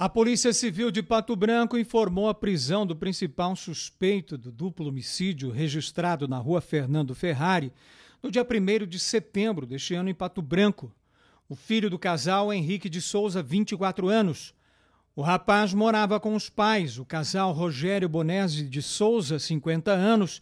A Polícia Civil de Pato Branco informou a prisão do principal suspeito do duplo homicídio registrado na rua Fernando Ferrari no dia 1 de setembro deste ano em Pato Branco. O filho do casal Henrique de Souza, 24 anos. O rapaz morava com os pais, o casal Rogério Bonese de Souza, 50 anos,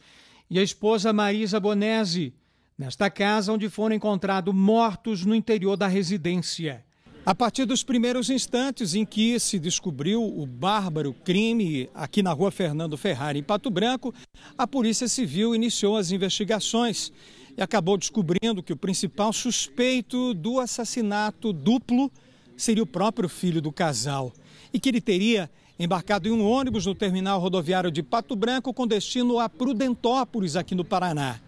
e a esposa Marisa Bonese, nesta casa onde foram encontrados mortos no interior da residência. A partir dos primeiros instantes em que se descobriu o bárbaro crime aqui na rua Fernando Ferrari, em Pato Branco, a Polícia Civil iniciou as investigações e acabou descobrindo que o principal suspeito do assassinato duplo seria o próprio filho do casal e que ele teria embarcado em um ônibus no terminal rodoviário de Pato Branco com destino a Prudentópolis, aqui no Paraná.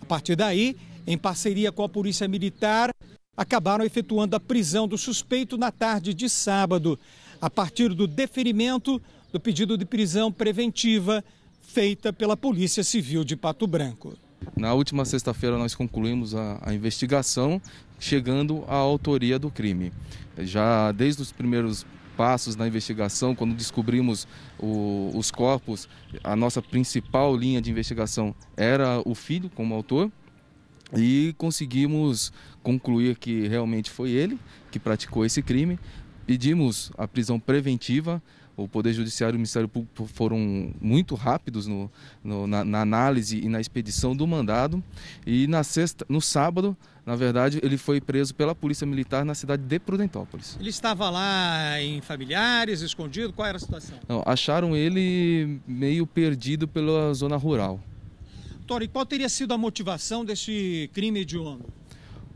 A partir daí, em parceria com a Polícia Militar, acabaram efetuando a prisão do suspeito na tarde de sábado, a partir do deferimento do pedido de prisão preventiva feita pela Polícia Civil de Pato Branco. Na última sexta-feira, nós concluímos a, a, investigação, chegando à autoria do crime. Já desde os primeiros passos na investigação, quando descobrimos o, os corpos, a nossa principal linha de investigação era o filho como autor. E conseguimos concluir que realmente foi ele que praticou esse crime. Pedimos a prisão preventiva. O Poder Judiciário e o Ministério Público foram muito rápidos no, no, na, na, análise e na expedição do mandado. E na sexta, no sábado, na verdade, ele foi preso pela Polícia Militar na cidade de Prudentópolis. Ele estava lá em familiares, escondido? Qual era a situação? Não, acharam ele meio perdido pela zona rural. Doutor, e qual teria sido a motivação desse crime homem?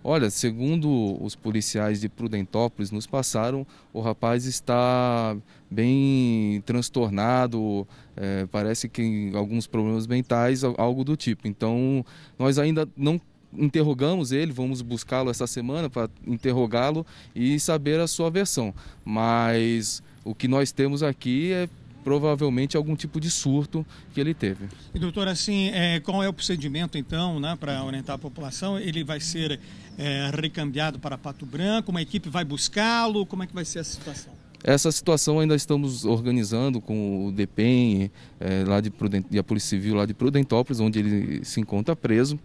Olha, segundo os policiais de Prudentópolis nos passaram, o rapaz está bem transtornado, é, parece que tem alguns problemas mentais, algo do tipo. Então, nós ainda não interrogamos ele, vamos buscá-lo essa semana para interrogá-lo e saber a sua versão. Mas o que nós temos aqui é provavelmente algum tipo de surto que ele teve. E doutor, assim, é, qual é o procedimento então, né, para orientar a população? Ele vai ser é, recambiado para Pato Branco? Uma equipe vai buscá-lo? Como é que vai ser a situação? Essa situação ainda estamos organizando com o DPEM, é, lá de Prudent, e a Polícia Civil lá de Prudentópolis, onde ele se encontra preso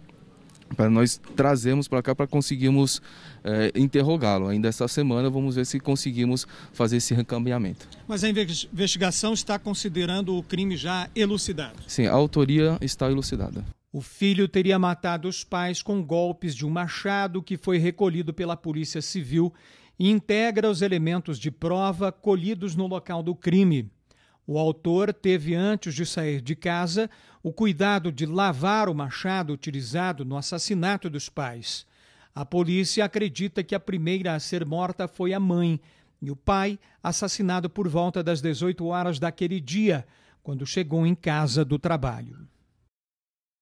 para nós trazermos para cá para conseguirmos é, interrogá-lo. Ainda esta semana vamos ver se conseguimos fazer esse recambiamento. Mas a investigação está considerando o crime já elucidado? Sim, a autoria está elucidada. O filho teria matado os pais com golpes de um machado que foi recolhido pela Polícia Civil e integra os elementos de prova colhidos no local do crime. O autor teve, antes de sair de casa, o cuidado de lavar o machado utilizado no assassinato dos pais. A polícia acredita que a primeira a ser morta foi a mãe e o pai, assassinado por volta das 18 horas daquele dia, quando chegou em casa do trabalho.